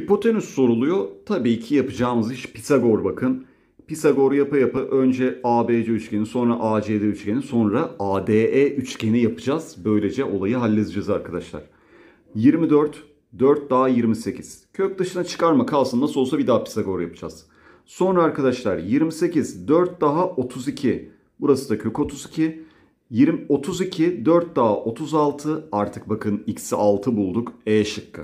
Hipotenüs soruluyor. Tabii ki yapacağımız iş Pisagor bakın. Pisagor yapa yapa önce ABC üçgeni, sonra ACD üçgeni, sonra ADE üçgeni yapacağız. Böylece olayı halledeceğiz arkadaşlar. 24, 4 daha 28. Kök dışına çıkarma kalsın nasıl olsa bir daha Pisagor yapacağız. Sonra arkadaşlar 28, 4 daha 32. Burası da kök 32. 20, 32, 4 daha 36. Artık bakın x'i 6 bulduk. E şıkkı.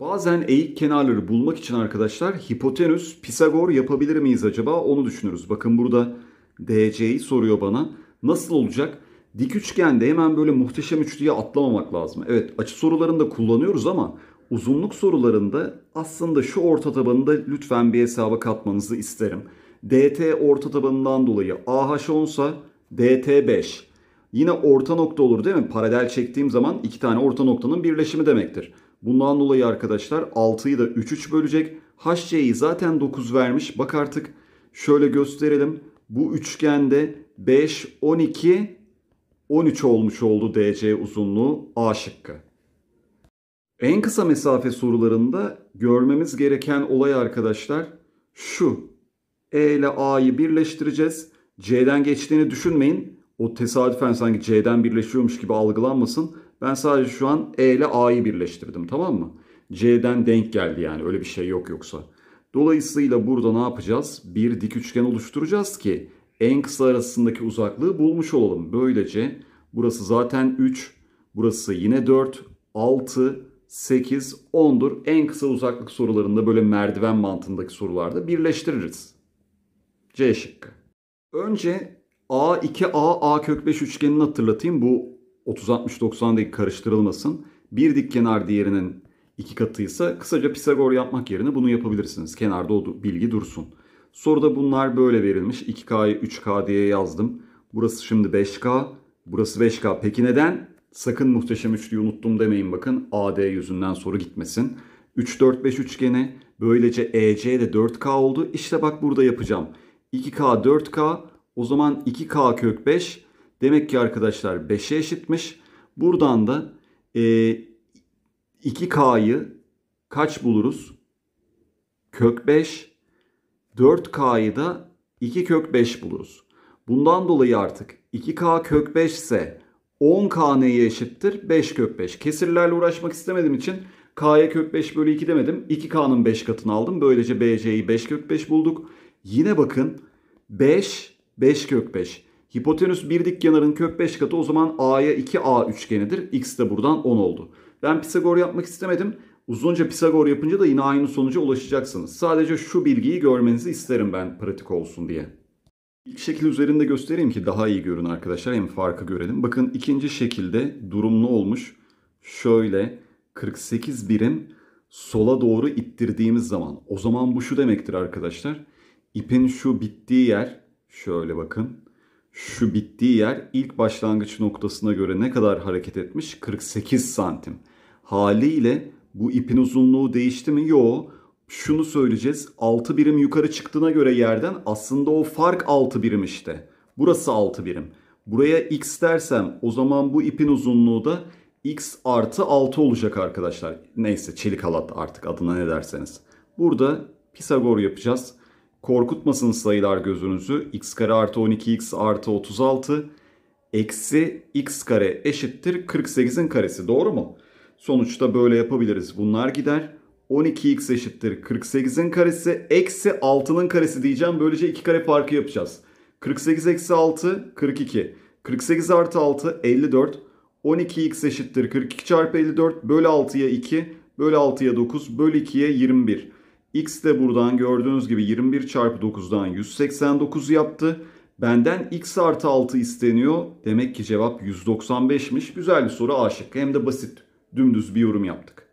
Bazen eğik kenarları bulmak için arkadaşlar hipotenüs, Pisagor yapabilir miyiz acaba onu düşünürüz. Bakın burada DC'yi soruyor bana. Nasıl olacak? Dik üçgende hemen böyle muhteşem üçlüye atlamamak lazım. Evet açı sorularında kullanıyoruz ama uzunluk sorularında aslında şu orta tabanında lütfen bir hesaba katmanızı isterim. DT orta tabanından dolayı AH 10 10'sa DT 5. Yine orta nokta olur değil mi? Paralel çektiğim zaman iki tane orta noktanın birleşimi demektir. Bundan dolayı arkadaşlar 6'yı da 3 3 bölecek. HC'yi zaten 9 vermiş. Bak artık şöyle gösterelim. Bu üçgende 5, 12, 13 olmuş oldu DC uzunluğu A şıkkı. En kısa mesafe sorularında görmemiz gereken olay arkadaşlar şu. E ile A'yı birleştireceğiz. C'den geçtiğini düşünmeyin. O tesadüfen sanki C'den birleşiyormuş gibi algılanmasın. Ben sadece şu an E ile A'yı birleştirdim tamam mı? C'den denk geldi yani öyle bir şey yok yoksa. Dolayısıyla burada ne yapacağız? Bir dik üçgen oluşturacağız ki en kısa arasındaki uzaklığı bulmuş olalım. Böylece burası zaten 3, burası yine 4, 6, 8, 10'dur. En kısa uzaklık sorularında böyle merdiven mantığındaki sorularda birleştiririz. C şıkkı. Önce A2A A kök 5 üçgenini hatırlatayım. Bu 30-60-90'daki karıştırılmasın. Bir dik kenar diğerinin iki katıysa kısaca Pisagor yapmak yerine bunu yapabilirsiniz. Kenarda o bilgi dursun. Soruda bunlar böyle verilmiş. 2K'yı 3K diye yazdım. Burası şimdi 5K. Burası 5K. Peki neden? Sakın muhteşem üçlüyü unuttum demeyin bakın. AD yüzünden soru gitmesin. 3-4-5 üçgeni. Böylece EC de 4K oldu. İşte bak burada yapacağım. 2K 4K. O zaman 2K kök 5 Demek ki arkadaşlar 5'e eşitmiş. Buradan da e, 2K'yı kaç buluruz? Kök 5. 4K'yı da 2 kök 5 buluruz. Bundan dolayı artık 2K kök 5 ise 10K neye eşittir? 5 kök 5. Kesirlerle uğraşmak istemedim için K'ya kök 5 bölü 2 demedim. 2K'nın 5 katını aldım. Böylece BC'yi 5 kök 5 bulduk. Yine bakın 5, 5 kök 5. Hipotenüs bir dik kenarın kök 5 katı o zaman A'ya 2A üçgenidir. X de buradan 10 oldu. Ben Pisagor yapmak istemedim. Uzunca Pisagor yapınca da yine aynı sonuca ulaşacaksınız. Sadece şu bilgiyi görmenizi isterim ben pratik olsun diye. İlk şekil üzerinde göstereyim ki daha iyi görün arkadaşlar. Hem farkı görelim. Bakın ikinci şekilde durum ne olmuş. Şöyle 48 birim sola doğru ittirdiğimiz zaman. O zaman bu şu demektir arkadaşlar. İpin şu bittiği yer şöyle bakın şu bittiği yer ilk başlangıç noktasına göre ne kadar hareket etmiş? 48 santim. Haliyle bu ipin uzunluğu değişti mi? Yok. Şunu söyleyeceğiz. 6 birim yukarı çıktığına göre yerden aslında o fark 6 birim işte. Burası 6 birim. Buraya x dersem o zaman bu ipin uzunluğu da x artı 6 olacak arkadaşlar. Neyse çelik halat artık adına ne derseniz. Burada Pisagor yapacağız korkutmasın sayılar gözünüzü. x kare artı 12x artı 36 eksi x kare eşittir 48'in karesi doğru mu? Sonuçta böyle yapabiliriz. Bunlar gider. 12x eşittir 48'in karesi eksi 6'nın karesi diyeceğim. Böylece iki kare farkı yapacağız. 48 eksi 6 42. 48 artı 6 54. 12x eşittir 42 çarpı 54 bölü 6'ya 2 bölü 6'ya 9 bölü 2'ye 21. X de buradan gördüğünüz gibi 21 çarpı 9'dan 189 yaptı. Benden x artı 6 isteniyor. Demek ki cevap 195'miş. Güzel bir soru aşık. Hem de basit. Dümdüz bir yorum yaptık.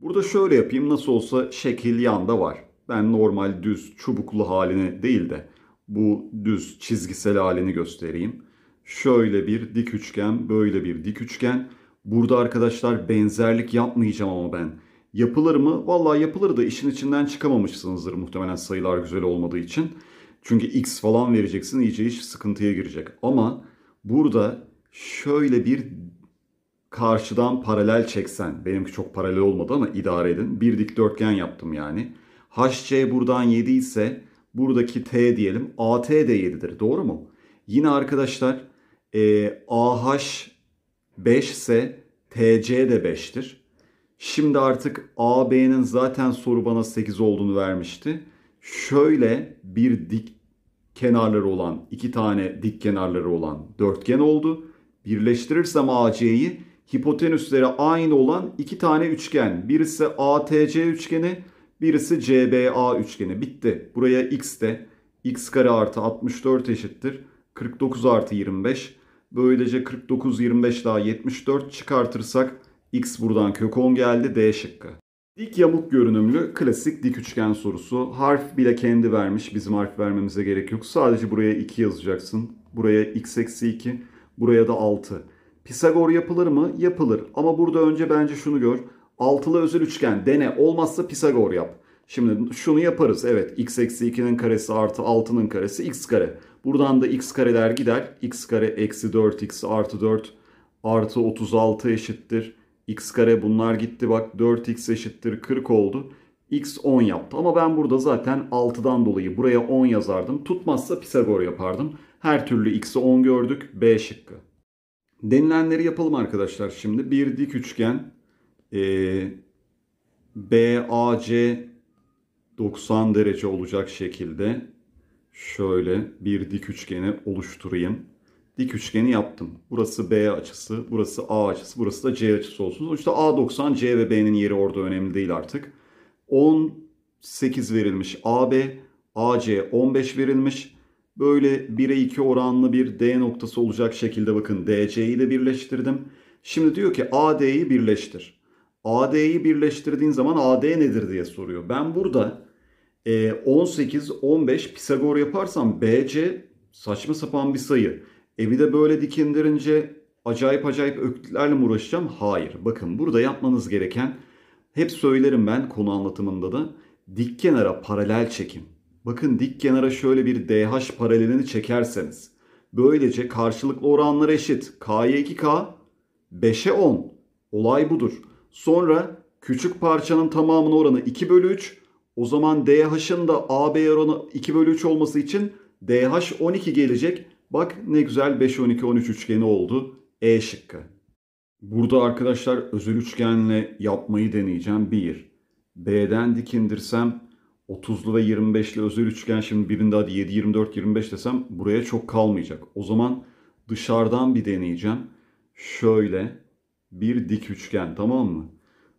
Burada şöyle yapayım. Nasıl olsa şekil yanda var. Ben normal düz çubuklu halini değil de bu düz çizgisel halini göstereyim. Şöyle bir dik üçgen, böyle bir dik üçgen. Burada arkadaşlar benzerlik yapmayacağım ama ben Yapılır mı? Valla yapılır da işin içinden çıkamamışsınızdır muhtemelen sayılar güzel olmadığı için. Çünkü x falan vereceksin iyice iş sıkıntıya girecek. Ama burada şöyle bir karşıdan paralel çeksen. Benimki çok paralel olmadı ama idare edin. Bir dikdörtgen yaptım yani. HC buradan 7 ise buradaki T diyelim AT de 7'dir. Doğru mu? Yine arkadaşlar e, AH 5 ise TC de 5'tir. Şimdi artık AB'nin zaten soru bana 8 olduğunu vermişti. Şöyle bir dik kenarları olan, iki tane dik kenarları olan dörtgen oldu. Birleştirirsem AC'yi hipotenüsleri aynı olan iki tane üçgen. Birisi ATC üçgeni, birisi CBA üçgeni. Bitti. Buraya x de x kare artı 64 eşittir. 49 artı 25. Böylece 49, 25 daha 74 çıkartırsak X buradan kök 10 geldi. D şıkkı. Dik yamuk görünümlü klasik dik üçgen sorusu. Harf bile kendi vermiş. Bizim harf vermemize gerek yok. Sadece buraya 2 yazacaksın. Buraya x eksi 2. Buraya da 6. Pisagor yapılır mı? Yapılır. Ama burada önce bence şunu gör. Altılı özel üçgen dene. Olmazsa Pisagor yap. Şimdi şunu yaparız. Evet x eksi 2'nin karesi artı 6'nın karesi x kare. Buradan da x kareler gider. x kare eksi 4x artı 4 artı 36 eşittir x kare bunlar gitti bak 4x eşittir 40 oldu. x 10 yaptı ama ben burada zaten 6'dan dolayı buraya 10 yazardım. Tutmazsa Pisagor yapardım. Her türlü x'i 10 gördük. B şıkkı. Denilenleri yapalım arkadaşlar şimdi. Bir dik üçgen e, BAC 90 derece olacak şekilde şöyle bir dik üçgeni oluşturayım dik üçgeni yaptım. Burası B açısı, burası A açısı, burası da C açısı olsun. İşte A 90, C ve B'nin yeri orada önemli değil artık. 18 verilmiş AB, AC 15 verilmiş. Böyle 1'e 2 oranlı bir D noktası olacak şekilde bakın DC'yi de birleştirdim. Şimdi diyor ki AD'yi birleştir. AD'yi birleştirdiğin zaman AD nedir diye soruyor. Ben burada 18, e, 15 Pisagor yaparsam BC saçma sapan bir sayı. Evi de böyle dikindirince acayip acayip öktülerle mi uğraşacağım? Hayır. Bakın burada yapmanız gereken hep söylerim ben konu anlatımında da dik kenara paralel çekin. Bakın dik kenara şöyle bir DH paralelini çekerseniz böylece karşılıklı oranları eşit. K'ya 2K, 5'e 10. Olay budur. Sonra küçük parçanın tamamının oranı 2 bölü 3. O zaman DH'ın da AB oranı 2 bölü 3 olması için DH 12 gelecek. Bak ne güzel 5 12 13 üçgeni oldu. E şıkkı. Burada arkadaşlar özel üçgenle yapmayı deneyeceğim. 1. B'den dikindirsem 30'lu ve 25'li özel üçgen şimdi birinde hadi 7 24 25 desem buraya çok kalmayacak. O zaman dışarıdan bir deneyeceğim. Şöyle bir dik üçgen tamam mı?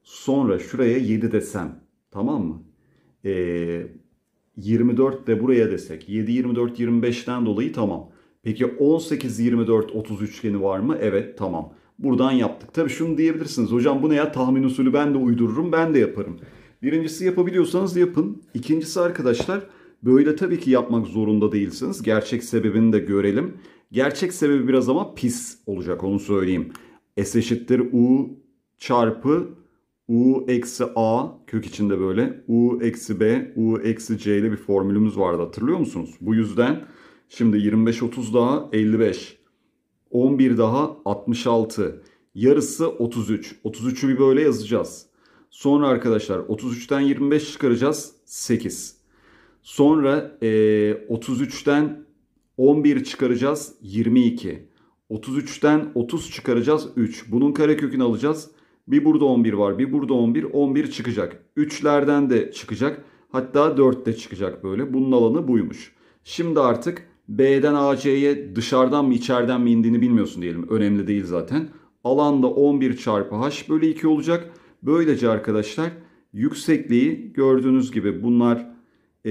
Sonra şuraya 7 desem tamam mı? Ee, 24 de buraya desek 7 24 25'ten dolayı tamam. Peki 18, 24, 30 üçgeni var mı? Evet tamam. Buradan yaptık. Tabii şunu diyebilirsiniz. Hocam bu ne ya tahmin usulü ben de uydururum ben de yaparım. Birincisi yapabiliyorsanız yapın. İkincisi arkadaşlar böyle tabii ki yapmak zorunda değilsiniz. Gerçek sebebini de görelim. Gerçek sebebi biraz ama pis olacak onu söyleyeyim. S eşittir U çarpı U eksi A kök içinde böyle U eksi B U eksi C ile bir formülümüz vardı hatırlıyor musunuz? Bu yüzden Şimdi 25-30 daha 55. 11 daha 66. Yarısı 33. 33'ü bir böyle yazacağız. Sonra arkadaşlar 33'ten 25 çıkaracağız 8. Sonra e, 33'ten 11 çıkaracağız 22. 33'ten 30 çıkaracağız 3. Bunun karekökünü alacağız. Bir burada 11 var, bir burada 11, 11 çıkacak. 3'lerden de çıkacak. Hatta 4 de çıkacak böyle. Bunun alanı buymuş. Şimdi artık B'den AC'ye dışarıdan mı içeriden mi indiğini bilmiyorsun diyelim. Önemli değil zaten. Alan da 11 çarpı h bölü 2 olacak. Böylece arkadaşlar yüksekliği gördüğünüz gibi bunlar e,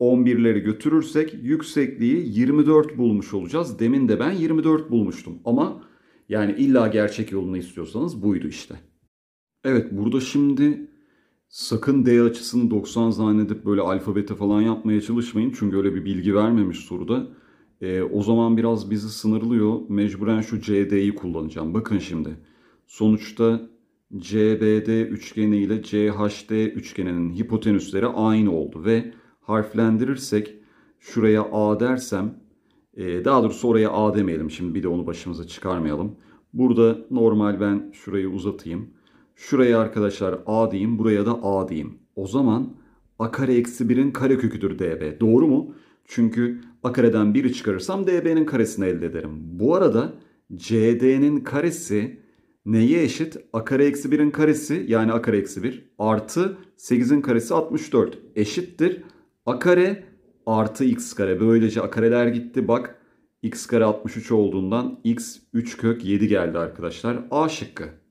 11'leri götürürsek yüksekliği 24 bulmuş olacağız. Demin de ben 24 bulmuştum ama yani illa gerçek yolunu istiyorsanız buydu işte. Evet burada şimdi Sakın D açısını 90 zannedip böyle alfabete falan yapmaya çalışmayın. Çünkü öyle bir bilgi vermemiş soruda. E, o zaman biraz bizi sınırlıyor. Mecburen şu CD'yi kullanacağım. Bakın şimdi. Sonuçta CBD üçgeni ile CHD üçgeninin hipotenüsleri aynı oldu. Ve harflendirirsek şuraya A dersem e, daha doğrusu oraya A demeyelim. Şimdi bir de onu başımıza çıkarmayalım. Burada normal ben şurayı uzatayım. Şuraya arkadaşlar a diyeyim. Buraya da a diyeyim. O zaman a kare eksi 1'in kare köküdür db. Doğru mu? Çünkü a kareden 1'i çıkarırsam db'nin karesini elde ederim. Bu arada cd'nin karesi neye eşit? a kare eksi 1'in karesi yani a kare eksi 1 artı 8'in karesi 64 eşittir. a kare artı x kare. Böylece a kareler gitti. Bak x kare 63 olduğundan x 3 kök 7 geldi arkadaşlar. A şıkkı.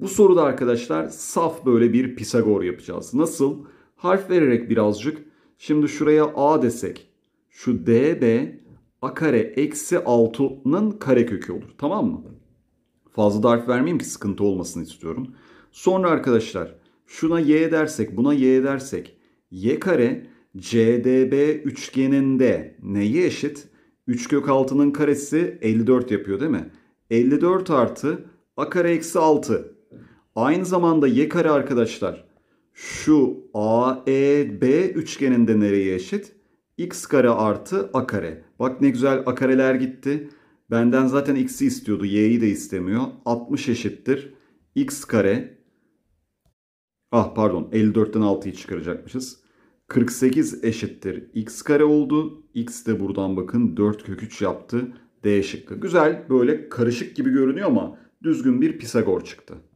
Bu soruda arkadaşlar saf böyle bir Pisagor yapacağız. Nasıl? Harf vererek birazcık. Şimdi şuraya A desek. Şu DB A kare eksi 6'nın kare kökü olur. Tamam mı? Fazla da harf vermeyeyim ki sıkıntı olmasını istiyorum. Sonra arkadaşlar şuna Y dersek buna Y dersek. Y kare CDB üçgeninde neye eşit? 3 kök 6'nın karesi 54 yapıyor değil mi? 54 artı a kare eksi 6. Aynı zamanda y kare arkadaşlar şu AEB üçgeninde nereye eşit? x kare artı a kare. Bak ne güzel a kareler gitti. Benden zaten x'i istiyordu. Y'yi de istemiyor. 60 eşittir. x kare. Ah pardon 54'ten 6'yı çıkaracakmışız. 48 eşittir x kare oldu. x de buradan bakın 4 kök 3 yaptı. D şıkkı. Güzel böyle karışık gibi görünüyor ama düzgün bir Pisagor çıktı.